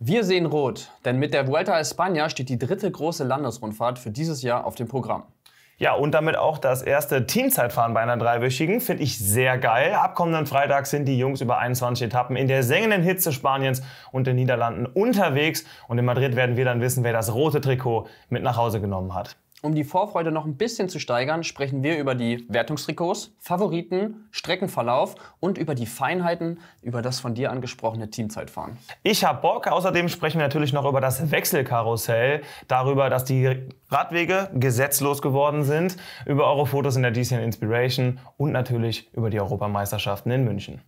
Wir sehen rot, denn mit der Vuelta a España steht die dritte große Landesrundfahrt für dieses Jahr auf dem Programm. Ja, und damit auch das erste Teamzeitfahren bei einer dreiwöchigen. Finde ich sehr geil. Ab kommenden Freitag sind die Jungs über 21 Etappen in der sengenden Hitze Spaniens und den Niederlanden unterwegs. Und in Madrid werden wir dann wissen, wer das rote Trikot mit nach Hause genommen hat. Um die Vorfreude noch ein bisschen zu steigern, sprechen wir über die Wertungstrikots, Favoriten, Streckenverlauf und über die Feinheiten, über das von dir angesprochene Teamzeitfahren. Ich hab Bock. Außerdem sprechen wir natürlich noch über das Wechselkarussell, darüber, dass die Radwege gesetzlos geworden sind, über eure Fotos in der DCN Inspiration und natürlich über die Europameisterschaften in München.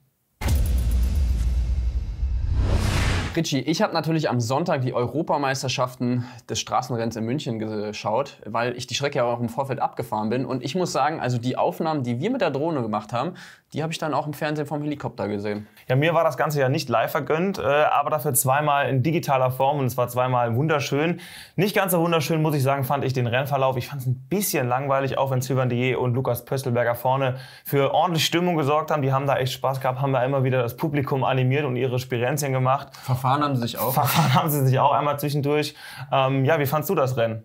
Richie, ich habe natürlich am Sonntag die Europameisterschaften des Straßenrenns in München geschaut, weil ich die Strecke ja auch im Vorfeld abgefahren bin. Und ich muss sagen, also die Aufnahmen, die wir mit der Drohne gemacht haben, die habe ich dann auch im Fernsehen vom Helikopter gesehen. Ja, mir war das Ganze ja nicht live vergönnt, äh, aber dafür zweimal in digitaler Form und zwar zweimal wunderschön. Nicht ganz so wunderschön, muss ich sagen, fand ich den Rennverlauf. Ich fand es ein bisschen langweilig, auch wenn Sylvain Dier und Lukas Pöstelberger vorne für ordentlich Stimmung gesorgt haben. Die haben da echt Spaß gehabt, haben da immer wieder das Publikum animiert und ihre Spirenzien gemacht. Verfahren haben sie sich auch. Verfahren haben sie sich auch einmal zwischendurch. Ähm, ja, wie fandst du das Rennen?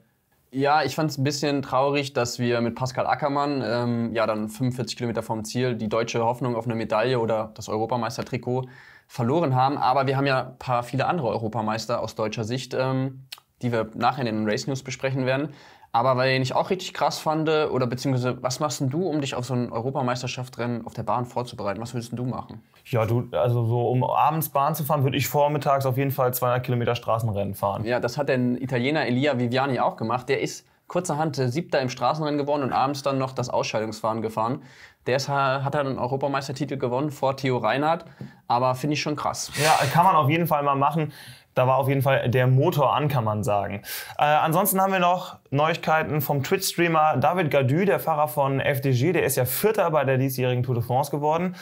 Ja, ich fand es ein bisschen traurig, dass wir mit Pascal Ackermann ähm, ja dann 45 Kilometer vom Ziel die deutsche Hoffnung auf eine Medaille oder das Europameistertrikot verloren haben. Aber wir haben ja ein paar viele andere Europameister aus deutscher Sicht, ähm, die wir nachher in den Race News besprechen werden. Aber weil ich auch richtig krass fand, oder beziehungsweise, was machst denn du, um dich auf so ein Europameisterschaftsrennen auf der Bahn vorzubereiten? Was würdest du machen? Ja, du, also so, um abends Bahn zu fahren, würde ich vormittags auf jeden Fall 200 Kilometer Straßenrennen fahren. Ja, das hat der Italiener Elia Viviani auch gemacht. Der ist kurzerhand äh, Siebter im Straßenrennen geworden und abends dann noch das Ausscheidungsfahren gefahren. Der ist, äh, hat dann einen Europameistertitel gewonnen vor Theo Reinhardt, aber finde ich schon krass. Ja, kann man auf jeden Fall mal machen. Da war auf jeden Fall der Motor an, kann man sagen. Äh, ansonsten haben wir noch Neuigkeiten vom Twitch-Streamer David Gadu, der Fahrer von FDG. Der ist ja Vierter bei der diesjährigen Tour de France geworden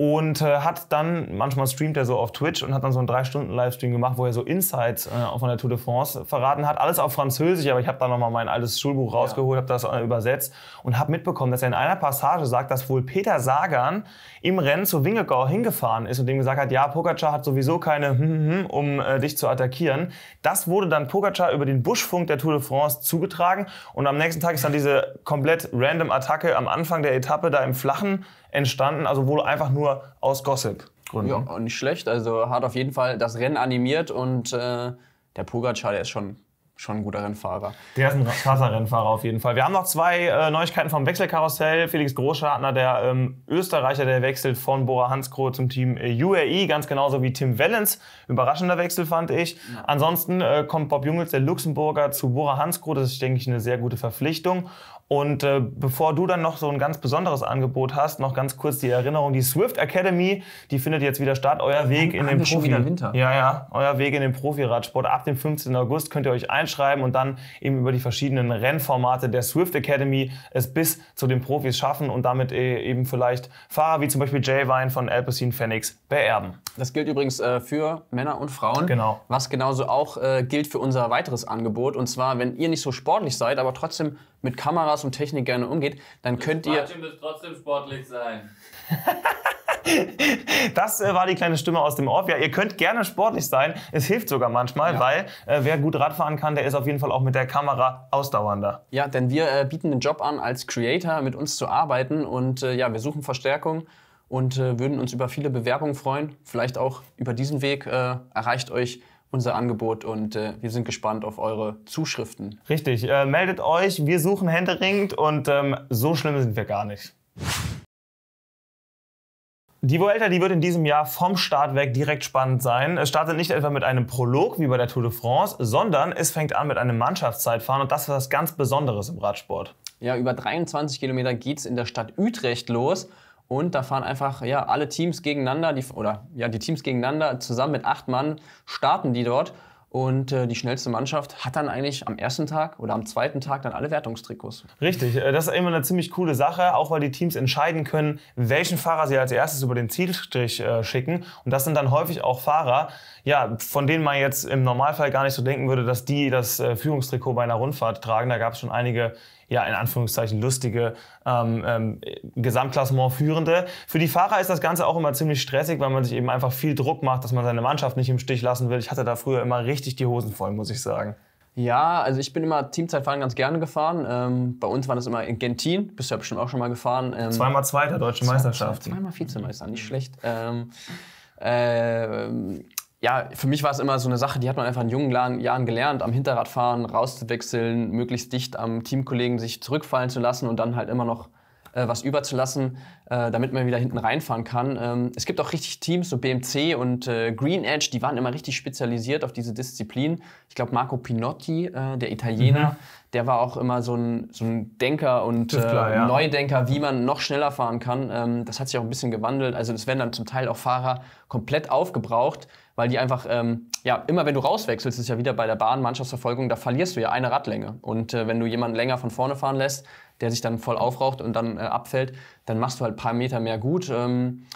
und äh, hat dann, manchmal streamt er so auf Twitch und hat dann so einen 3 Stunden Livestream gemacht, wo er so Insights äh, von der Tour de France verraten hat. Alles auf Französisch, aber ich habe da nochmal mein altes Schulbuch rausgeholt, ja. habe das äh, übersetzt und habe mitbekommen, dass er in einer Passage sagt, dass wohl Peter Sagan im Rennen zu Wingegaard hingefahren ist und dem gesagt hat, ja, Pogacar hat sowieso keine hm, hm, hm, um äh, dich zu attackieren. Das wurde dann Pogacar über den Buschfunk der Tour de France zugetragen und am nächsten Tag ist dann diese komplett random Attacke am Anfang der Etappe da im Flachen entstanden, also wohl einfach nur nur aus Gossip-Gründen. Ja, nicht schlecht. Also hat auf jeden Fall das Rennen animiert und äh, der Pogacar, der ist schon schon ein guter Rennfahrer. Der ist ein krasser Rennfahrer auf jeden Fall. Wir haben noch zwei äh, Neuigkeiten vom Wechselkarussell. Felix Großschartner, der ähm, Österreicher, der wechselt von Bora Hansgrohe zum Team äh, UAE, ganz genauso wie Tim Wellens. Überraschender Wechsel fand ich. Ja. Ansonsten äh, kommt Bob Jungels, der Luxemburger, zu Bora Hansgrohe. Das ist, denke ich, eine sehr gute Verpflichtung. Und äh, bevor du dann noch so ein ganz besonderes Angebot hast, noch ganz kurz die Erinnerung, die Swift Academy, die findet jetzt wieder statt. Euer ja, Weg in den Profi Ja, ja, euer Weg in den Profiradsport ab dem 15. August könnt ihr euch einschreiben und dann eben über die verschiedenen Rennformate der Swift Academy es bis zu den Profis schaffen und damit äh, eben vielleicht Fahrer wie zum Beispiel Jay Vine von Alpecin Phoenix beerben. Das gilt übrigens äh, für Männer und Frauen. Genau. Was genauso auch äh, gilt für unser weiteres Angebot und zwar, wenn ihr nicht so sportlich seid, aber trotzdem mit Kameras und Technik gerne umgeht, dann das könnt ihr. Muss trotzdem sportlich sein. das äh, war die kleine Stimme aus dem Off. Ja, ihr könnt gerne sportlich sein. Es hilft sogar manchmal, ja. weil äh, wer gut Radfahren kann, der ist auf jeden Fall auch mit der Kamera ausdauernder. Ja, denn wir äh, bieten den Job an, als Creator mit uns zu arbeiten und äh, ja, wir suchen Verstärkung und äh, würden uns über viele Bewerbungen freuen. Vielleicht auch über diesen Weg äh, erreicht euch unser Angebot und äh, wir sind gespannt auf eure Zuschriften. Richtig, äh, meldet euch, wir suchen händeringend und ähm, so schlimm sind wir gar nicht. Die Vuelta, die wird in diesem Jahr vom Start weg direkt spannend sein. Es startet nicht etwa mit einem Prolog wie bei der Tour de France, sondern es fängt an mit einem Mannschaftszeitfahren und das ist was ganz Besonderes im Radsport. Ja, über 23 Kilometer geht es in der Stadt Utrecht los und da fahren einfach ja, alle Teams gegeneinander, die, oder ja, die Teams gegeneinander zusammen mit acht Mann starten die dort. Und äh, die schnellste Mannschaft hat dann eigentlich am ersten Tag oder am zweiten Tag dann alle Wertungstrikots. Richtig, äh, das ist immer eine ziemlich coole Sache, auch weil die Teams entscheiden können, welchen Fahrer sie als erstes über den Zielstrich äh, schicken. Und das sind dann häufig auch Fahrer, ja, von denen man jetzt im Normalfall gar nicht so denken würde, dass die das äh, Führungstrikot bei einer Rundfahrt tragen. Da gab es schon einige ja, in Anführungszeichen lustige ähm, ähm, Gesamtklassement führende. Für die Fahrer ist das Ganze auch immer ziemlich stressig, weil man sich eben einfach viel Druck macht, dass man seine Mannschaft nicht im Stich lassen will. Ich hatte da früher immer richtig die Hosen voll, muss ich sagen. Ja, also ich bin immer Teamzeitfahren ganz gerne gefahren. Ähm, bei uns waren das immer in Gentin, bist du ja bestimmt auch schon mal gefahren. Ähm, Zweimal Zweiter Deutsche Meisterschaft. Zweimal Vizemeister, nicht schlecht. Ähm, äh, ja, für mich war es immer so eine Sache, die hat man einfach in jungen Jahren gelernt, am Hinterradfahren rauszuwechseln, möglichst dicht am Teamkollegen sich zurückfallen zu lassen und dann halt immer noch äh, was überzulassen, äh, damit man wieder hinten reinfahren kann. Ähm, es gibt auch richtig Teams, so BMC und äh, Green Edge, die waren immer richtig spezialisiert auf diese Disziplin. Ich glaube, Marco Pinotti, äh, der Italiener, mhm. der war auch immer so ein, so ein Denker und klar, äh, ja. Neudenker, wie man noch schneller fahren kann. Ähm, das hat sich auch ein bisschen gewandelt. Also es werden dann zum Teil auch Fahrer komplett aufgebraucht, weil die einfach, ähm, ja, immer wenn du rauswechselst, ist ja wieder bei der Bahn, Mannschaftsverfolgung, da verlierst du ja eine Radlänge. Und äh, wenn du jemanden länger von vorne fahren lässt, der sich dann voll aufraucht und dann äh, abfällt, dann machst du halt ein paar Meter mehr gut. Ähm,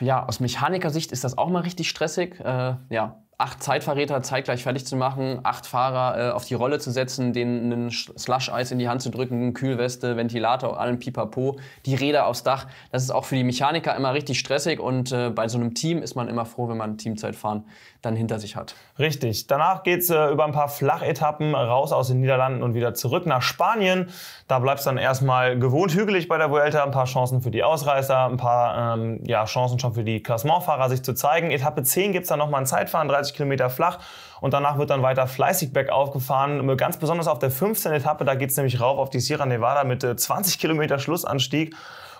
ja, aus Mechanikersicht ist das auch mal richtig stressig. Äh, ja, acht Zeitverräter zeitgleich fertig zu machen, acht Fahrer äh, auf die Rolle zu setzen, denen einen Slush-Eis in die Hand zu drücken, Kühlweste, Ventilator, allen Pipapo, die Räder aufs Dach. Das ist auch für die Mechaniker immer richtig stressig und äh, bei so einem Team ist man immer froh, wenn man Teamzeitfahren dann hinter sich hat. Richtig. Danach geht es äh, über ein paar Flachetappen raus aus den Niederlanden und wieder zurück nach Spanien. Da bleibt es dann erstmal gewohnt hügelig bei der Vuelta, ein paar Chancen für die Ausreißer, ein paar ähm, ja, Chancen schon für die Klassementfahrer sich zu zeigen. Etappe 10 gibt es dann nochmal ein Zeitfahren, 30 Kilometer flach und danach wird dann weiter fleißig bergauf gefahren. Ganz besonders auf der 15. Etappe, da geht es nämlich rauf auf die Sierra Nevada mit 20 äh, Kilometer Schlussanstieg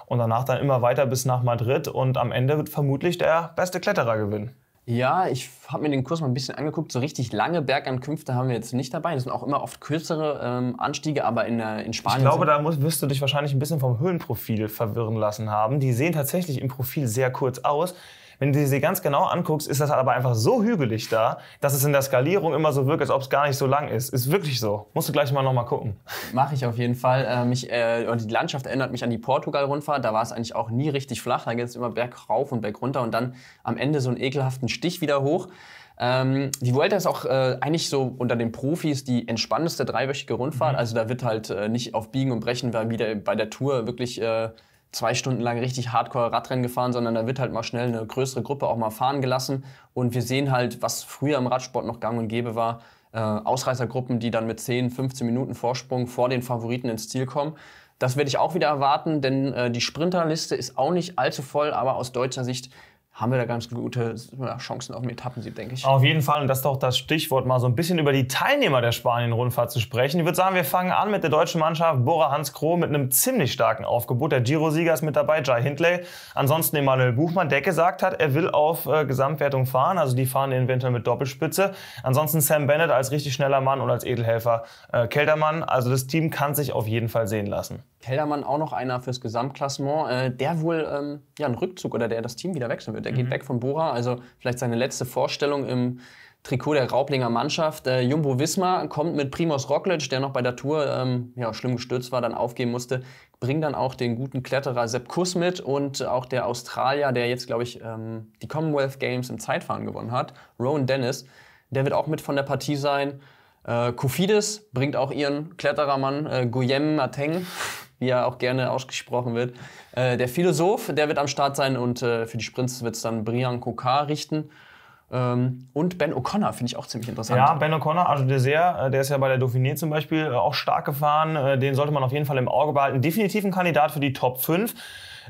und danach dann immer weiter bis nach Madrid und am Ende wird vermutlich der beste Kletterer gewinnen. Ja, ich habe mir den Kurs mal ein bisschen angeguckt. So richtig lange Bergankünfte haben wir jetzt nicht dabei. Das sind auch immer oft kürzere ähm, Anstiege, aber in, äh, in Spanien. Ich glaube, da musst, wirst du dich wahrscheinlich ein bisschen vom Höhenprofil verwirren lassen haben. Die sehen tatsächlich im Profil sehr kurz aus. Wenn du sie ganz genau anguckst, ist das halt aber einfach so hügelig da, dass es in der Skalierung immer so wirkt, als ob es gar nicht so lang ist. Ist wirklich so. Musst du gleich mal nochmal gucken. Mache ich auf jeden Fall. Äh, mich, äh, die Landschaft erinnert mich an die Portugal-Rundfahrt. Da war es eigentlich auch nie richtig flach. Da geht es immer bergauf und bergunter und dann am Ende so einen ekelhaften Stich wieder hoch. Ähm, die Vuelta ist auch äh, eigentlich so unter den Profis die entspannendste dreiwöchige Rundfahrt. Mhm. Also da wird halt äh, nicht auf Biegen und Brechen, weil wieder bei der Tour wirklich äh, zwei Stunden lang richtig hardcore Radrennen gefahren, sondern da wird halt mal schnell eine größere Gruppe auch mal fahren gelassen. Und wir sehen halt, was früher im Radsport noch gang und gäbe war, äh, Ausreißergruppen, die dann mit 10, 15 Minuten Vorsprung vor den Favoriten ins Ziel kommen. Das werde ich auch wieder erwarten, denn äh, die Sprinterliste ist auch nicht allzu voll, aber aus deutscher Sicht haben wir da ganz gute äh, Chancen auf einen Etappensieg, denke ich. Auf jeden Fall. Und das ist doch das Stichwort, mal so ein bisschen über die Teilnehmer der Spanien-Rundfahrt zu sprechen. Ich würde sagen, wir fangen an mit der deutschen Mannschaft. Bora Hans Kroh mit einem ziemlich starken Aufgebot. Der Giro-Sieger ist mit dabei, Jai Hindley. Ansonsten Emanuel Buchmann, der gesagt hat, er will auf äh, Gesamtwertung fahren. Also die fahren eventuell mit Doppelspitze. Ansonsten Sam Bennett als richtig schneller Mann und als Edelhelfer äh, Keltermann. Also das Team kann sich auf jeden Fall sehen lassen. Kellermann auch noch einer fürs Gesamtklassement, äh, der wohl ähm, ja, einen Rückzug oder der das Team wieder wechseln wird. Der mhm. geht weg von Bora, also vielleicht seine letzte Vorstellung im Trikot der Raublinger Mannschaft. Äh, Jumbo Wismar kommt mit Primos Roglic, der noch bei der Tour ähm, ja, schlimm gestürzt war, dann aufgeben musste, bringt dann auch den guten Kletterer Sepp Kuss mit und auch der Australier, der jetzt, glaube ich, ähm, die Commonwealth Games im Zeitfahren gewonnen hat, Rowan Dennis, der wird auch mit von der Partie sein. Äh, Kofidis bringt auch ihren Kletterermann äh, Guillaume Mateng wie er auch gerne ausgesprochen wird. Äh, der Philosoph, der wird am Start sein und äh, für die Sprints wird es dann Brian Kokar richten. Ähm, und Ben O'Connor finde ich auch ziemlich interessant. Ja, Ben O'Connor, also der sehr, äh, der ist ja bei der Dauphiné zum Beispiel äh, auch stark gefahren. Äh, den sollte man auf jeden Fall im Auge behalten. Definitiv ein Kandidat für die Top 5.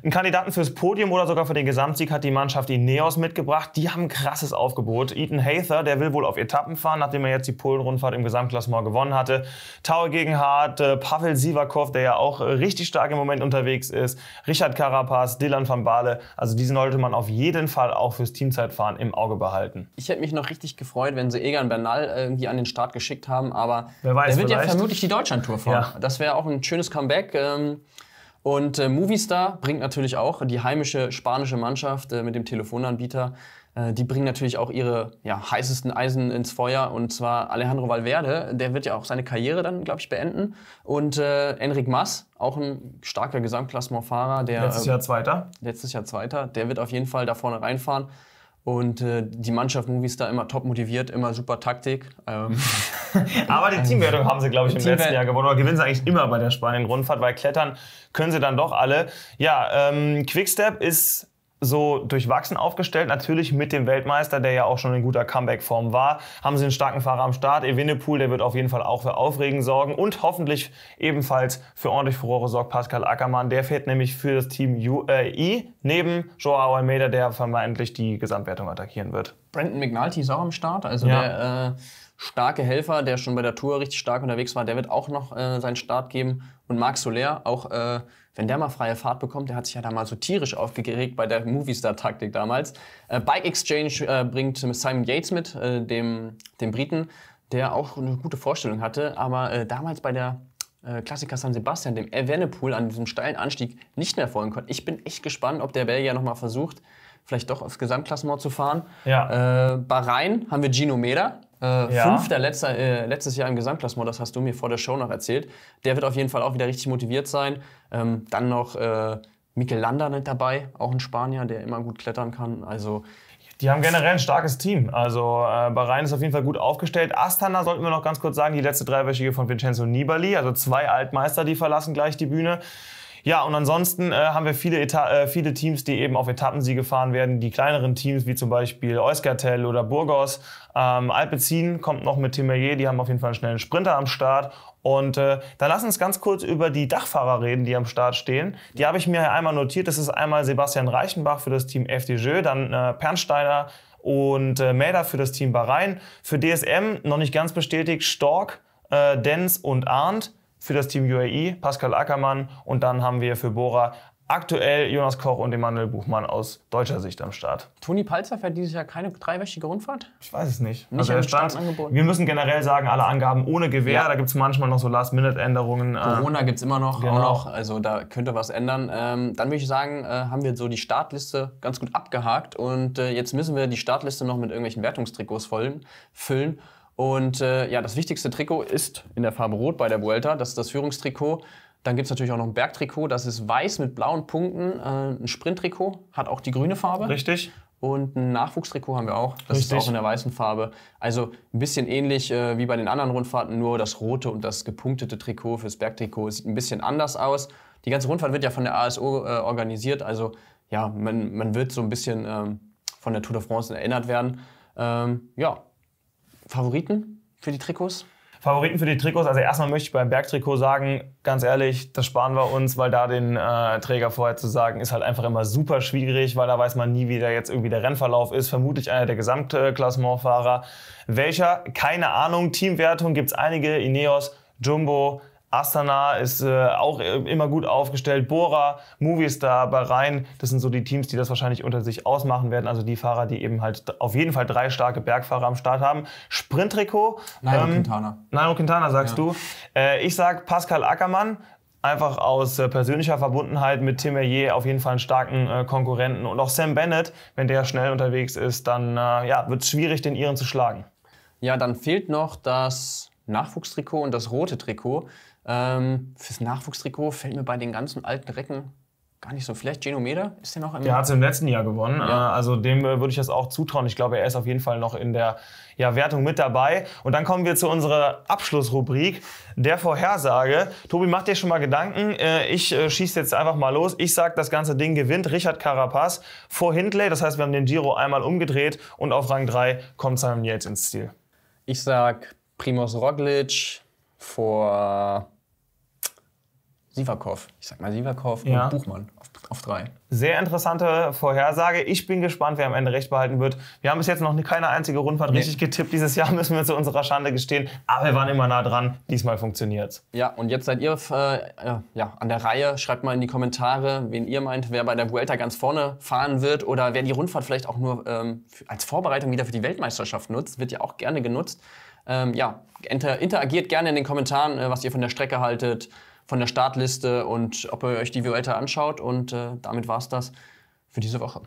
Einen Kandidaten fürs Podium oder sogar für den Gesamtsieg hat die Mannschaft die Neos mitgebracht. Die haben ein krasses Aufgebot. Ethan Hather, der will wohl auf Etappen fahren, nachdem er jetzt die Polen-Rundfahrt im Gesamtklassement gewonnen hatte. Taue gegen Hart, äh, Pavel Sivakov, der ja auch äh, richtig stark im Moment unterwegs ist, Richard Carapaz, Dylan van Baale. Also diesen sollte man auf jeden Fall auch fürs Teamzeitfahren im Auge behalten. Ich hätte mich noch richtig gefreut, wenn sie Egan Bernal äh, irgendwie an den Start geschickt haben, aber Wer weiß, der wird vielleicht. ja vermutlich die Deutschlandtour fahren. Ja. Das wäre auch ein schönes Comeback. Ähm und äh, Movistar bringt natürlich auch die heimische spanische Mannschaft äh, mit dem Telefonanbieter. Äh, die bringen natürlich auch ihre ja, heißesten Eisen ins Feuer. Und zwar Alejandro Valverde, der wird ja auch seine Karriere dann, glaube ich, beenden. Und äh, Enric Mas, auch ein starker Gesamtklassementfahrer. Der, letztes ähm, Jahr Zweiter. Letztes Jahr Zweiter. Der wird auf jeden Fall da vorne reinfahren. Und äh, die Mannschaft Movistar immer top motiviert, immer super Taktik. Ähm, Aber die Teamwertung also, haben sie, glaube ich, im letzten Jahr gewonnen. Oder gewinnen sie eigentlich immer bei der Spanien-Rundfahrt, weil klettern können sie dann doch alle. Ja, ähm, Quickstep ist so durchwachsen aufgestellt. Natürlich mit dem Weltmeister, der ja auch schon in guter Comeback-Form war, haben sie einen starken Fahrer am Start. Evenepoel, der wird auf jeden Fall auch für Aufregen sorgen und hoffentlich ebenfalls für ordentlich Furore sorgt Pascal Ackermann. Der fährt nämlich für das Team UAE neben Joao Almeida, der vermeintlich die Gesamtwertung attackieren wird. Brandon McNulty ist auch am Start, also ja. der äh starke Helfer, der schon bei der Tour richtig stark unterwegs war, der wird auch noch äh, seinen Start geben. Und Marc Soler, auch äh, wenn der mal freie Fahrt bekommt, der hat sich ja da mal so tierisch aufgeregt bei der Movistar-Taktik damals. Äh, Bike Exchange äh, bringt Simon Yates mit, äh, dem, dem Briten, der auch eine gute Vorstellung hatte. Aber äh, damals bei der Klassiker San Sebastian, dem Evenepoel an diesem steilen Anstieg nicht mehr folgen konnte. Ich bin echt gespannt, ob der Belgier nochmal versucht, vielleicht doch aufs Gesamtklassement zu fahren. Ja. Bahrain haben wir Gino Meda, äh, ja. Fünfter letzter, äh, letztes Jahr im Gesamtklassement, das hast du mir vor der Show noch erzählt. Der wird auf jeden Fall auch wieder richtig motiviert sein. Ähm, dann noch äh, Mikel Landa mit dabei, auch ein Spanier, der immer gut klettern kann. Also die haben generell ein starkes Team. Also äh, Bahrain ist auf jeden Fall gut aufgestellt. Astana sollten wir noch ganz kurz sagen, die letzte dreiwöchige von Vincenzo Nibali. Also zwei Altmeister, die verlassen gleich die Bühne. Ja, und ansonsten äh, haben wir viele, Eta äh, viele Teams, die eben auf Etappensiege fahren werden. Die kleineren Teams, wie zum Beispiel Euskartel oder Burgos. Ähm, Alpecin kommt noch mit Timelier, die haben auf jeden Fall einen schnellen Sprinter am Start. Und äh, dann lass uns ganz kurz über die Dachfahrer reden, die am Start stehen. Die habe ich mir einmal notiert. Das ist einmal Sebastian Reichenbach für das Team FDJ, dann äh, Pernsteiner und äh, Mäder für das Team Bahrain. Für DSM noch nicht ganz bestätigt, Stork, äh, Denz und Arndt für das Team UAE Pascal Ackermann und dann haben wir für Bora aktuell Jonas Koch und Emanuel Buchmann aus deutscher Sicht am Start. Toni Palzer fährt dieses Jahr keine dreiwöchige Rundfahrt? Ich weiß es nicht. Nicht also der Stand, angeboten. Wir müssen generell sagen, alle Angaben ohne Gewehr. Ja. Da gibt es manchmal noch so Last-Minute-Änderungen. Äh, Corona gibt es immer noch, genau. noch, Also da könnte was ändern. Ähm, dann würde ich sagen, äh, haben wir so die Startliste ganz gut abgehakt. Und äh, jetzt müssen wir die Startliste noch mit irgendwelchen Wertungstrikots füllen. Und äh, ja, das wichtigste Trikot ist in der Farbe Rot bei der Vuelta. Das ist das Führungstrikot. Dann gibt es natürlich auch noch ein Bergtrikot. Das ist weiß mit blauen Punkten. Äh, ein Sprinttrikot hat auch die grüne Farbe. Richtig. Und ein Nachwuchstrikot haben wir auch. Das Richtig. ist auch in der weißen Farbe. Also ein bisschen ähnlich äh, wie bei den anderen Rundfahrten, nur das rote und das gepunktete Trikot fürs Bergtrikot sieht ein bisschen anders aus. Die ganze Rundfahrt wird ja von der ASO äh, organisiert. Also ja, man, man wird so ein bisschen ähm, von der Tour de France erinnert werden. Ähm, ja, Favoriten für die Trikots? Favoriten für die Trikots, also erstmal möchte ich beim Bergtrikot sagen, ganz ehrlich, das sparen wir uns, weil da den äh, Träger vorher zu sagen, ist halt einfach immer super schwierig, weil da weiß man nie, wie der jetzt irgendwie der Rennverlauf ist. Vermutlich einer der Gesamtklassementfahrer. Welcher? Keine Ahnung. Teamwertung gibt es einige, Ineos, Jumbo, Astana ist äh, auch äh, immer gut aufgestellt. Bora, Movistar, Bahrain, das sind so die Teams, die das wahrscheinlich unter sich ausmachen werden. Also die Fahrer, die eben halt auf jeden Fall drei starke Bergfahrer am Start haben. Sprinttrikot. Nairo ähm, Quintana. Nairo Quintana sagst ja. du. Äh, ich sag Pascal Ackermann, einfach aus äh, persönlicher Verbundenheit mit Tim Herrier auf jeden Fall einen starken äh, Konkurrenten. Und auch Sam Bennett, wenn der schnell unterwegs ist, dann äh, ja, wird es schwierig, den Iren zu schlagen. Ja, dann fehlt noch das Nachwuchstrikot und das rote Trikot. Ähm, fürs Nachwuchstrikot fällt mir bei den ganzen alten Recken gar nicht so. Vielleicht Genometer ist der noch im. Der hat es im letzten Jahr gewonnen. Ja. Äh, also dem äh, würde ich das auch zutrauen. Ich glaube, er ist auf jeden Fall noch in der ja, Wertung mit dabei. Und dann kommen wir zu unserer Abschlussrubrik der Vorhersage. Tobi, mach dir schon mal Gedanken. Äh, ich schieße jetzt einfach mal los. Ich sage, das ganze Ding gewinnt Richard Carapaz vor Hindley. Das heißt, wir haben den Giro einmal umgedreht und auf Rang 3 kommt Simon Yates ins Ziel. Ich sag Primoz Roglic vor Sivakov. Ich sag mal Sivakov ja. und Buchmann auf, auf drei. Sehr interessante Vorhersage. Ich bin gespannt, wer am Ende recht behalten wird. Wir haben bis jetzt noch keine einzige Rundfahrt nee. richtig getippt. Dieses Jahr müssen wir zu unserer Schande gestehen. Aber wir waren immer nah dran. Diesmal funktioniert's. Ja, und jetzt seid ihr äh, äh ja, an der Reihe. Schreibt mal in die Kommentare, wen ihr meint, wer bei der Vuelta ganz vorne fahren wird oder wer die Rundfahrt vielleicht auch nur ähm, als Vorbereitung wieder für die Weltmeisterschaft nutzt. Wird ja auch gerne genutzt. Ähm, ja, inter interagiert gerne in den Kommentaren, äh, was ihr von der Strecke haltet von der Startliste und ob ihr euch die Violette anschaut. Und äh, damit war es das für diese Woche.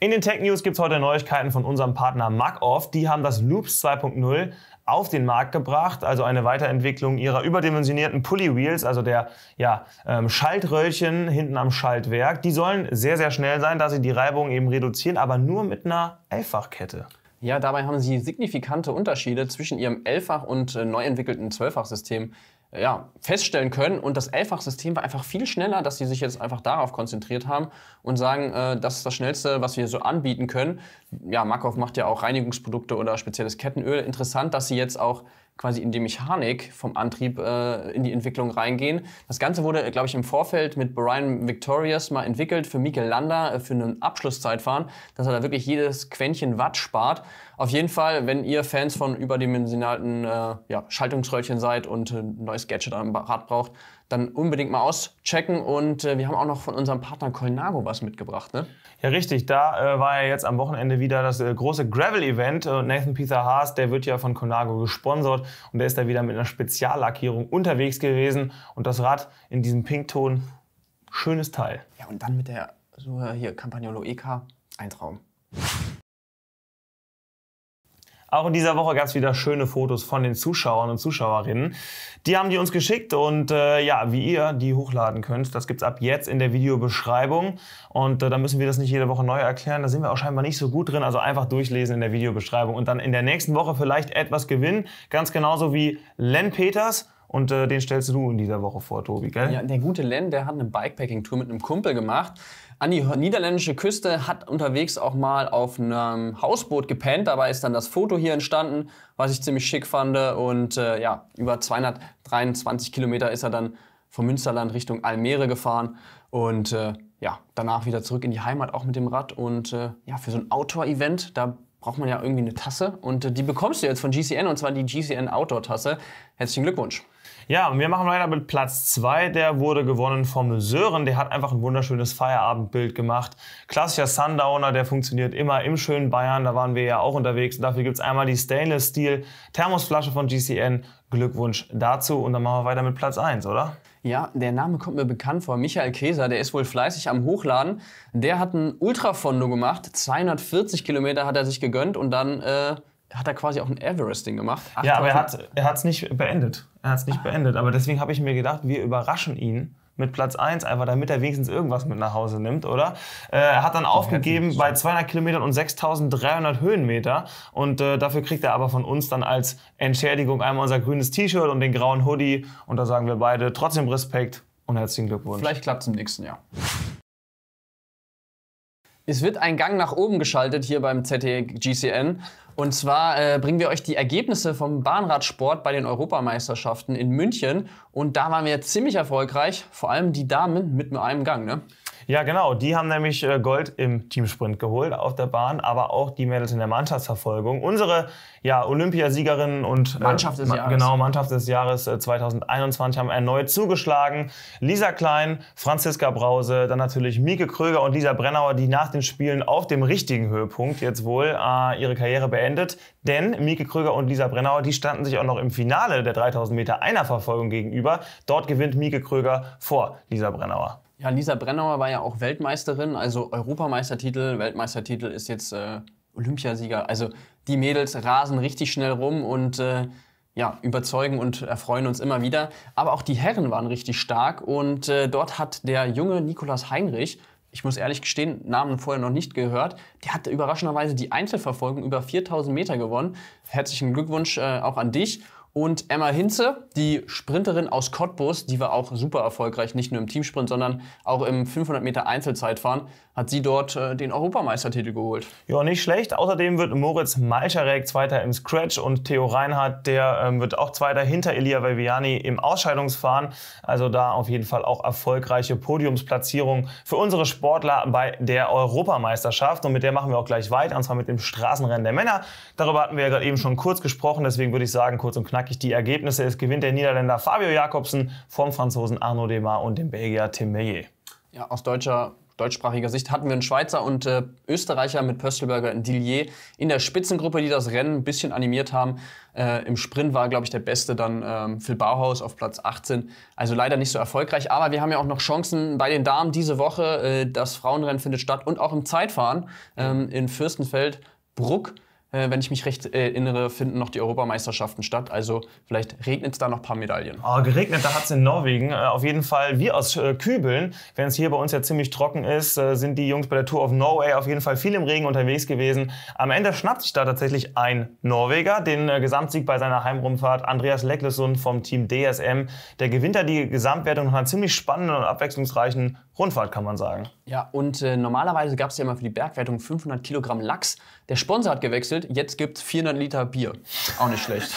In den Tech News gibt es heute Neuigkeiten von unserem Partner MacOff. Die haben das Loops 2.0 auf den Markt gebracht, also eine Weiterentwicklung ihrer überdimensionierten Pulley Wheels, also der ja, ähm, Schaltröllchen hinten am Schaltwerk. Die sollen sehr, sehr schnell sein, da sie die Reibung eben reduzieren, aber nur mit einer Einfachkette. Ja, dabei haben sie signifikante Unterschiede zwischen ihrem Elffach- und äh, neu entwickelten Zwölffachsystem äh, ja, feststellen können. Und das Elffachsystem war einfach viel schneller, dass sie sich jetzt einfach darauf konzentriert haben und sagen, äh, das ist das Schnellste, was wir so anbieten können. Ja, Markov macht ja auch Reinigungsprodukte oder spezielles Kettenöl. Interessant, dass sie jetzt auch quasi in die Mechanik vom Antrieb äh, in die Entwicklung reingehen. Das Ganze wurde, äh, glaube ich, im Vorfeld mit Brian Victorious mal entwickelt für Mikel Landa äh, für einen Abschlusszeitfahren, dass er da wirklich jedes Quäntchen Watt spart. Auf jeden Fall, wenn ihr Fans von überdimensionalen äh, ja, Schaltungsröllchen seid und ein äh, neues Gadget am Rad braucht, dann unbedingt mal auschecken. Und äh, wir haben auch noch von unserem Partner Colnago was mitgebracht, ne? Ja, richtig. Da äh, war ja jetzt am Wochenende wieder das äh, große Gravel-Event. Nathan Peter Haas, der wird ja von Colnago gesponsert. Und der ist da wieder mit einer Speziallackierung unterwegs gewesen. Und das Rad in diesem Pinkton, schönes Teil. Ja, und dann mit der so äh, hier Campagnolo EK, ein Traum. Auch in dieser Woche gab es wieder schöne Fotos von den Zuschauern und Zuschauerinnen. Die haben die uns geschickt und äh, ja, wie ihr die hochladen könnt, das gibt's ab jetzt in der Videobeschreibung. Und äh, da müssen wir das nicht jede Woche neu erklären. Da sind wir auch scheinbar nicht so gut drin. Also einfach durchlesen in der Videobeschreibung und dann in der nächsten Woche vielleicht etwas gewinnen. Ganz genauso wie Len Peters und äh, den stellst du in dieser Woche vor, Tobi, gell? Ja, der gute Len, der hat eine Bikepacking-Tour mit einem Kumpel gemacht. An die niederländische Küste hat unterwegs auch mal auf einem Hausboot gepennt. Dabei ist dann das Foto hier entstanden, was ich ziemlich schick fand. Und äh, ja, über 223 Kilometer ist er dann vom Münsterland Richtung Almere gefahren. Und äh, ja, danach wieder zurück in die Heimat, auch mit dem Rad. Und äh, ja, für so ein Outdoor-Event, da braucht man ja irgendwie eine Tasse. Und äh, die bekommst du jetzt von GCN, und zwar die GCN Outdoor-Tasse. Herzlichen Glückwunsch. Ja, und wir machen weiter mit Platz 2. Der wurde gewonnen vom Sören. Der hat einfach ein wunderschönes Feierabendbild gemacht. Klassischer Sundowner, der funktioniert immer im schönen Bayern. Da waren wir ja auch unterwegs. Und dafür gibt es einmal die Stainless Steel Thermosflasche von GCN. Glückwunsch dazu. Und dann machen wir weiter mit Platz 1, oder? Ja, der Name kommt mir bekannt vor. Michael Käser, der ist wohl fleißig am Hochladen. Der hat ein Ultrafondo gemacht. 240 Kilometer hat er sich gegönnt und dann äh, hat er quasi auch ein Everesting gemacht. Ja, aber er hat er es nicht beendet. Er hat es nicht ah. beendet. Aber deswegen habe ich mir gedacht, wir überraschen ihn mit Platz 1, einfach damit er wenigstens irgendwas mit nach Hause nimmt, oder? Äh, er hat dann aufgegeben bei 200 Kilometern und 6300 Höhenmeter und äh, dafür kriegt er aber von uns dann als Entschädigung einmal unser grünes T-Shirt und den grauen Hoodie und da sagen wir beide trotzdem Respekt und herzlichen Glückwunsch. Vielleicht klappt es im nächsten Jahr. Es wird ein Gang nach oben geschaltet hier beim ZTGCN. Und zwar äh, bringen wir euch die Ergebnisse vom Bahnradsport bei den Europameisterschaften in München. Und da waren wir ziemlich erfolgreich, vor allem die Damen mit nur einem Gang. Ne? Ja, genau. Die haben nämlich äh, Gold im Teamsprint geholt auf der Bahn, aber auch die Mädels in der Mannschaftsverfolgung. Unsere ja, Olympiasiegerinnen und äh, Mannschaft des äh, Jahres. Genau, Mannschaft des Jahres 2021 äh, haben erneut zugeschlagen. Lisa Klein, Franziska Brause, dann natürlich Mieke Kröger und Lisa Brennauer, die nach den Spielen auf dem richtigen Höhepunkt jetzt wohl äh, ihre Karriere beenden beendet, denn Mieke Kröger und Lisa Brennauer, die standen sich auch noch im Finale der 3000 Meter einer Verfolgung gegenüber. Dort gewinnt Mieke Kröger vor Lisa Brennauer. Ja, Lisa Brennauer war ja auch Weltmeisterin, also Europameistertitel. Weltmeistertitel ist jetzt äh, Olympiasieger. Also die Mädels rasen richtig schnell rum und äh, ja, überzeugen und erfreuen uns immer wieder. Aber auch die Herren waren richtig stark und äh, dort hat der junge Nikolaus Heinrich ich muss ehrlich gestehen, Namen vorher noch nicht gehört. Der hat überraschenderweise die Einzelverfolgung über 4000 Meter gewonnen. Herzlichen Glückwunsch äh, auch an dich und Emma Hinze, die Sprinterin aus Cottbus, die war auch super erfolgreich, nicht nur im Teamsprint, sondern auch im 500 Meter Einzelzeitfahren, hat sie dort äh, den Europameistertitel geholt. Ja, nicht schlecht. Außerdem wird Moritz Malcharek Zweiter im Scratch und Theo Reinhardt, der ähm, wird auch Zweiter hinter Elia Viviani im Ausscheidungsfahren. Also da auf jeden Fall auch erfolgreiche Podiumsplatzierung für unsere Sportler bei der Europameisterschaft. Und mit der machen wir auch gleich weiter, und zwar mit dem Straßenrennen der Männer. Darüber hatten wir ja gerade eben schon kurz gesprochen, deswegen würde ich sagen, kurz und knackig sage ich die Ergebnisse. Es gewinnt der Niederländer Fabio Jakobsen vom Franzosen Arnaud Demar und dem Belgier Tim Meillet. Ja, aus deutscher deutschsprachiger Sicht hatten wir einen Schweizer und äh, Österreicher mit Pöstelberger und Dillier in der Spitzengruppe, die das Rennen ein bisschen animiert haben. Äh, Im Sprint war, glaube ich, der Beste dann ähm, Phil Bauhaus auf Platz 18. Also leider nicht so erfolgreich, aber wir haben ja auch noch Chancen bei den Damen diese Woche. Äh, das Frauenrennen findet statt und auch im Zeitfahren ähm, in Fürstenfeld, Bruck äh, wenn ich mich recht erinnere, finden noch die Europameisterschaften statt. Also vielleicht regnet es da noch ein paar Medaillen. Oh, geregnet, da hat es in Norwegen. Äh, auf jeden Fall, wir aus äh, Kübeln, wenn es hier bei uns ja ziemlich trocken ist, äh, sind die Jungs bei der Tour of Norway auf jeden Fall viel im Regen unterwegs gewesen. Am Ende schnappt sich da tatsächlich ein Norweger den äh, Gesamtsieg bei seiner Heimrumfahrt. Andreas Lecklesund vom Team DSM. Der gewinnt da die Gesamtwertung nach einer ziemlich spannenden und abwechslungsreichen Rundfahrt, kann man sagen. Ja, und äh, normalerweise gab es ja immer für die Bergwertung 500 Kilogramm Lachs. Der Sponsor hat gewechselt, jetzt gibt es 400 Liter Bier. Auch nicht schlecht.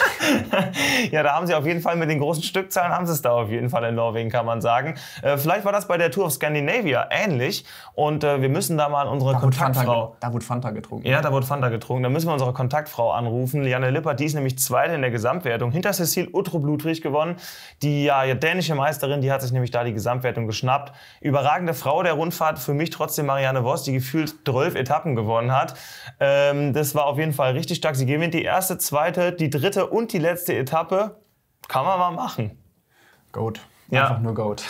ja, da haben sie auf jeden Fall mit den großen Stückzahlen, haben sie es da auf jeden Fall in Norwegen, kann man sagen. Äh, vielleicht war das bei der Tour of Scandinavia ähnlich und äh, wir müssen da mal unsere da Kontaktfrau... da wurde Fanta getrunken. Ja, da wurde Fanta getrunken. Da müssen wir unsere Kontaktfrau anrufen. Liane Lippert, die ist nämlich Zweite in der Gesamtwertung, hinter Cecil utro Utroblutrich gewonnen. Die ja, dänische Meisterin, die hat sich nämlich da die Gesamtwertung geschnappt. Überraschend tragende Frau der Rundfahrt für mich trotzdem Marianne Voss, die gefühlt zwölf Etappen gewonnen hat. Ähm, das war auf jeden Fall richtig stark. Sie gewinnt die erste, zweite, die dritte und die letzte Etappe. Kann man mal machen. Goat. Ja. Einfach nur Goat.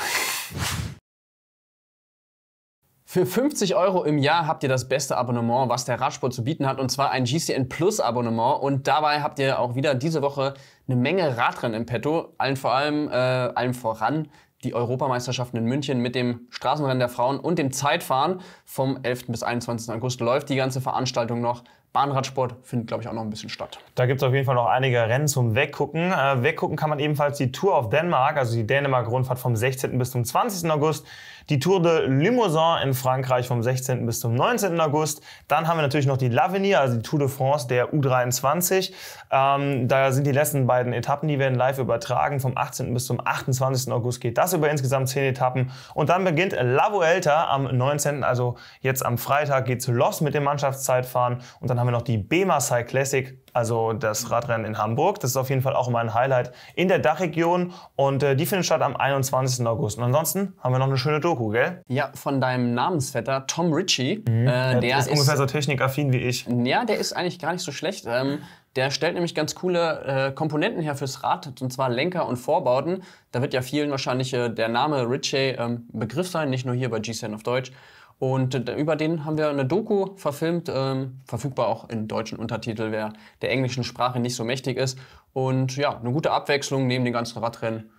Für 50 Euro im Jahr habt ihr das beste Abonnement, was der Radsport zu bieten hat, und zwar ein GCN Plus Abonnement. Und dabei habt ihr auch wieder diese Woche eine Menge Radrennen im Petto, allen vor allem, äh, allem voran die Europameisterschaften in München mit dem Straßenrennen der Frauen und dem Zeitfahren vom 11. bis 21. August läuft die ganze Veranstaltung noch Bahnradsport findet, glaube ich, auch noch ein bisschen statt. Da gibt es auf jeden Fall noch einige Rennen zum Weggucken. Äh, weggucken kann man ebenfalls die Tour of Denmark, also die Dänemark-Rundfahrt vom 16. bis zum 20. August, die Tour de Limousin in Frankreich vom 16. bis zum 19. August. Dann haben wir natürlich noch die L'Avenir, also die Tour de France der U23. Ähm, da sind die letzten beiden Etappen, die werden live übertragen. Vom 18. bis zum 28. August geht das über insgesamt zehn Etappen. Und dann beginnt La Vuelta am 19., also jetzt am Freitag geht es los mit dem Mannschaftszeitfahren und dann haben wir noch die BMASAI Classic, also das Radrennen in Hamburg. Das ist auf jeden Fall auch immer ein Highlight in der Dachregion und äh, die findet statt am 21. August. Und ansonsten haben wir noch eine schöne Doku, gell? Ja, von deinem Namensvetter Tom Ritchie. Mhm. Äh, der, der ist, ist, ungefähr so technikaffin wie ich. Ja, der ist eigentlich gar nicht so schlecht. Ähm, der stellt nämlich ganz coole äh, Komponenten her fürs Rad, und zwar Lenker und Vorbauten. Da wird ja vielen wahrscheinlich äh, der Name Ritchie ähm, Begriff sein, nicht nur hier bei G-Sen auf Deutsch. Und äh, über den haben wir eine Doku verfilmt, ähm, verfügbar auch in deutschen Untertitel, wer der englischen Sprache nicht so mächtig ist. Und ja, eine gute Abwechslung neben den ganzen Radrennen.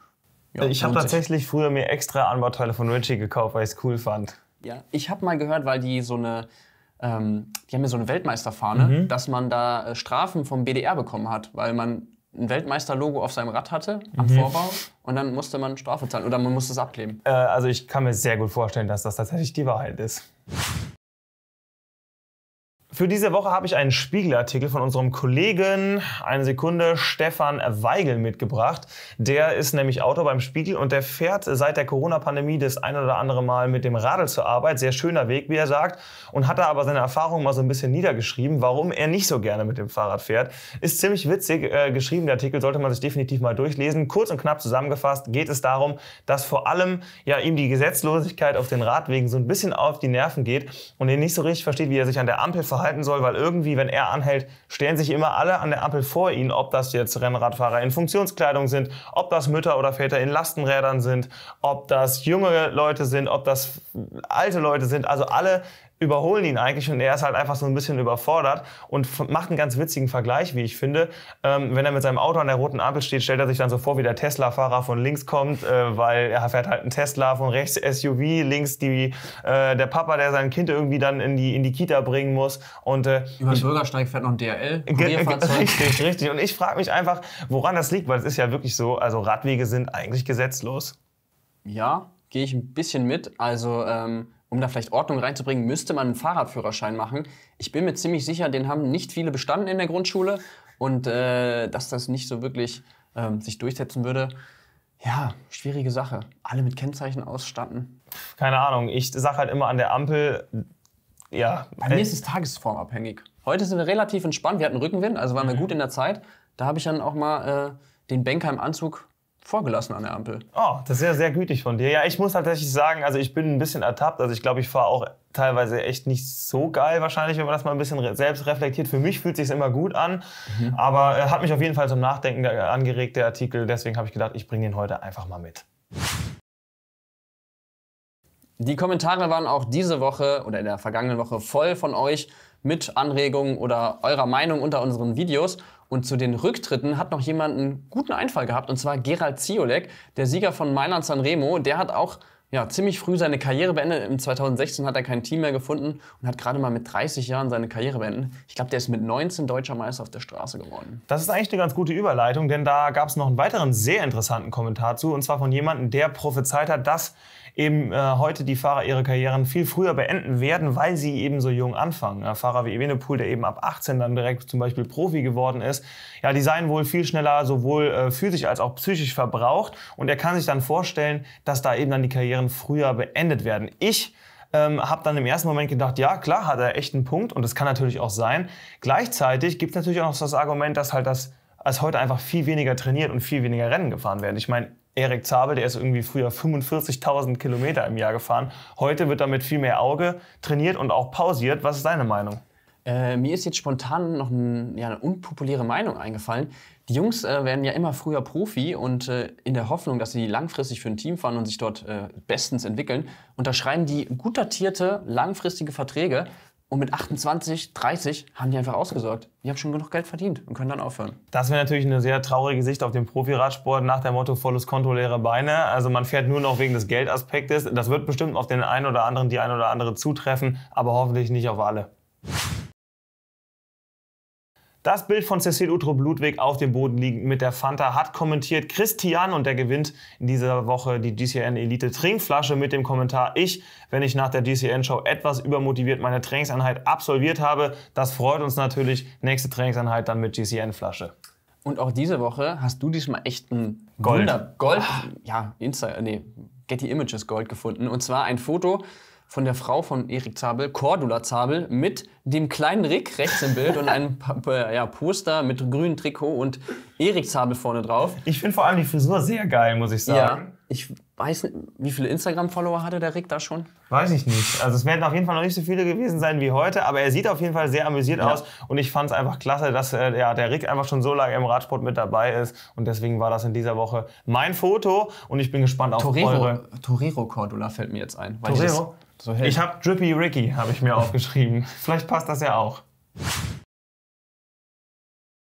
Ja, äh, ich habe tatsächlich früher mir extra Anbauteile von Richie gekauft, weil ich es cool fand. Ja, ich habe mal gehört, weil die so eine, ähm, die haben ja so eine Weltmeisterfahne, mhm. dass man da äh, Strafen vom BDR bekommen hat, weil man ein Weltmeister-Logo auf seinem Rad hatte am mhm. Vorbau und dann musste man Strafe zahlen oder man musste es abkleben. Äh, also ich kann mir sehr gut vorstellen, dass das tatsächlich die Wahrheit ist. Für diese Woche habe ich einen Spiegelartikel von unserem Kollegen, eine Sekunde, Stefan Weigel mitgebracht. Der ist nämlich Autor beim Spiegel und der fährt seit der Corona-Pandemie das ein oder andere Mal mit dem Radl zur Arbeit. Sehr schöner Weg, wie er sagt. Und hat da aber seine Erfahrungen mal so ein bisschen niedergeschrieben, warum er nicht so gerne mit dem Fahrrad fährt. Ist ziemlich witzig äh, geschrieben, der Artikel sollte man sich definitiv mal durchlesen. Kurz und knapp zusammengefasst geht es darum, dass vor allem ja ihm die Gesetzlosigkeit auf den Radwegen so ein bisschen auf die Nerven geht und er nicht so richtig versteht, wie er sich an der Ampel verhält halten soll, weil irgendwie, wenn er anhält, stellen sich immer alle an der Ampel vor ihn, ob das jetzt Rennradfahrer in Funktionskleidung sind, ob das Mütter oder Väter in Lastenrädern sind, ob das junge Leute sind, ob das alte Leute sind. Also alle überholen ihn eigentlich und er ist halt einfach so ein bisschen überfordert und macht einen ganz witzigen Vergleich, wie ich finde. Ähm, wenn er mit seinem Auto an der roten Ampel steht, stellt er sich dann so vor, wie der Tesla-Fahrer von links kommt, äh, weil er fährt halt einen Tesla von rechts SUV, links die, äh, der Papa, der sein Kind irgendwie dann in die, in die Kita bringen muss. Und, äh, Über den Bürgersteig fährt noch ein DRL. Richtig, richtig. Und ich frage mich einfach, woran das liegt, weil es ist ja wirklich so, also Radwege sind eigentlich gesetzlos. Ja, gehe ich ein bisschen mit. Also ähm, um da vielleicht Ordnung reinzubringen, müsste man einen Fahrradführerschein machen. Ich bin mir ziemlich sicher, den haben nicht viele bestanden in der Grundschule und äh, dass das nicht so wirklich ähm, sich durchsetzen würde. Ja, schwierige Sache. Alle mit Kennzeichen ausstatten. Keine Ahnung, ich sag halt immer an der Ampel, ja. Bei mir ist es tagesformabhängig. Heute sind wir relativ entspannt, wir hatten Rückenwind, also waren wir mhm. gut in der Zeit. Da habe ich dann auch mal äh, den Banker im Anzug vorgelassen an der Ampel. Oh, das ist ja sehr gütig von dir. Ja, ich muss tatsächlich sagen, also ich bin ein bisschen ertappt. Also ich glaube, ich fahre auch teilweise echt nicht so geil wahrscheinlich, wenn man das mal ein bisschen re selbst reflektiert. Für mich fühlt es sich immer gut an, mhm. aber äh, hat mich auf jeden Fall zum Nachdenken angeregt, der Artikel. Deswegen habe ich gedacht, ich bringe den heute einfach mal mit. Die Kommentare waren auch diese Woche oder in der vergangenen Woche voll von euch mit Anregungen oder eurer Meinung unter unseren Videos. Und zu den Rücktritten hat noch jemand einen guten Einfall gehabt, und zwar Gerald Ziolek, der Sieger von Mailand Sanremo. Der hat auch ja, ziemlich früh seine Karriere beendet. Im 2016 hat er kein Team mehr gefunden und hat gerade mal mit 30 Jahren seine Karriere beendet. Ich glaube, der ist mit 19 deutscher Meister auf der Straße geworden. Das ist eigentlich eine ganz gute Überleitung, denn da gab es noch einen weiteren sehr interessanten Kommentar zu, und zwar von jemandem, der prophezeit hat, dass eben äh, heute die Fahrer ihre Karrieren viel früher beenden werden, weil sie eben so jung anfangen. Ja, Fahrer wie Evenepoel, der eben ab 18 dann direkt zum Beispiel Profi geworden ist, ja, die seien wohl viel schneller sowohl äh, physisch als auch psychisch verbraucht und er kann sich dann vorstellen, dass da eben dann die Karrieren früher beendet werden. Ich ähm, habe dann im ersten Moment gedacht, ja klar, hat er echt einen Punkt und das kann natürlich auch sein. Gleichzeitig gibt es natürlich auch noch das Argument, dass halt das als heute einfach viel weniger trainiert und viel weniger Rennen gefahren werden. Ich meine, Erik Zabel, der ist irgendwie früher 45.000 Kilometer im Jahr gefahren. Heute wird damit viel mehr Auge trainiert und auch pausiert. Was ist deine Meinung? Äh, mir ist jetzt spontan noch ein, ja, eine unpopuläre Meinung eingefallen. Die Jungs äh, werden ja immer früher Profi und äh, in der Hoffnung, dass sie langfristig für ein Team fahren und sich dort äh, bestens entwickeln, unterschreiben die gut datierte, langfristige Verträge und mit 28, 30 haben die einfach ausgesorgt. Die haben schon genug Geld verdient und können dann aufhören. Das wäre natürlich eine sehr traurige Sicht auf den Profiradsport nach dem Motto volles Konto, leere Beine. Also man fährt nur noch wegen des Geldaspektes. Das wird bestimmt auf den einen oder anderen, die ein oder andere zutreffen, aber hoffentlich nicht auf alle. Das Bild von Cecil Utrup Ludwig auf dem Boden liegend mit der Fanta hat kommentiert Christian und der gewinnt in dieser Woche die GCN Elite Trinkflasche mit dem Kommentar Ich, wenn ich nach der GCN Show etwas übermotiviert meine Trainingseinheit absolviert habe, das freut uns natürlich. Nächste Trainingseinheit dann mit GCN Flasche. Und auch diese Woche hast du diesmal echt ein Gold, Wunder Gold, ah. ja, Insta, nee, Getty Images Gold gefunden und zwar ein Foto von der Frau von Erik Zabel, Cordula Zabel, mit dem kleinen Rick rechts im Bild und einem ja, Poster mit grünem Trikot und Erik Zabel vorne drauf. Ich finde vor allem die Frisur sehr geil, muss ich sagen. Ja, ich weiß nicht, wie viele Instagram-Follower hatte der Rick da schon? Weiß ich nicht. Also es werden auf jeden Fall noch nicht so viele gewesen sein wie heute, aber er sieht auf jeden Fall sehr amüsiert ja. aus und ich fand es einfach klasse, dass äh, ja, der Rick einfach schon so lange im Radsport mit dabei ist und deswegen war das in dieser Woche mein Foto und ich bin gespannt auf Torero, eure... Torero Cordula fällt mir jetzt ein. Torero? So ich habe Drippy Ricky, habe ich mir aufgeschrieben. Vielleicht passt das ja auch.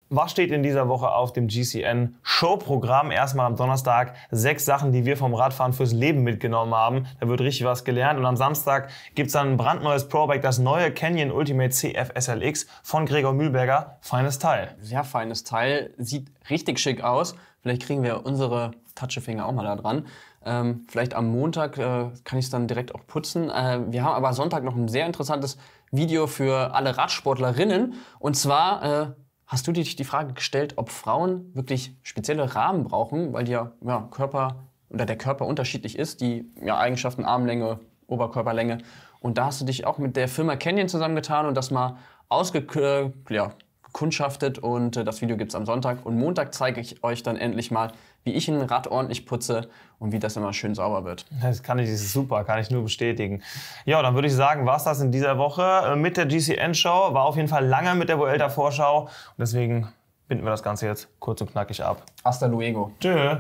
Was steht in dieser Woche auf dem GCN Showprogramm? Erstmal am Donnerstag sechs Sachen, die wir vom Radfahren fürs Leben mitgenommen haben. Da wird richtig was gelernt. Und am Samstag gibt's dann ein brandneues Probike, das neue Canyon Ultimate CF SLX von Gregor Mühlberger. Feines Teil. Sehr feines Teil. Sieht richtig schick aus. Vielleicht kriegen wir unsere Touchefinger auch mal da dran. Ähm, vielleicht am Montag äh, kann ich es dann direkt auch putzen. Äh, wir haben aber Sonntag noch ein sehr interessantes Video für alle Radsportlerinnen. Und zwar äh, hast du dich die Frage gestellt, ob Frauen wirklich spezielle Rahmen brauchen, weil ja, ja Körper oder der Körper unterschiedlich ist, die ja, Eigenschaften Armlänge, Oberkörperlänge. Und da hast du dich auch mit der Firma Canyon zusammengetan und das mal ausgekundschaftet. Ja, und äh, das Video gibt es am Sonntag. Und Montag zeige ich euch dann endlich mal, wie ich ein Rad ordentlich putze und wie das immer schön sauber wird. Das kann ich, das ist super, kann ich nur bestätigen. Ja, dann würde ich sagen, war es das in dieser Woche äh, mit der GCN-Show. War auf jeden Fall lange mit der Vuelta-Vorschau und deswegen binden wir das Ganze jetzt kurz und knackig ab. Hasta luego. Tschö.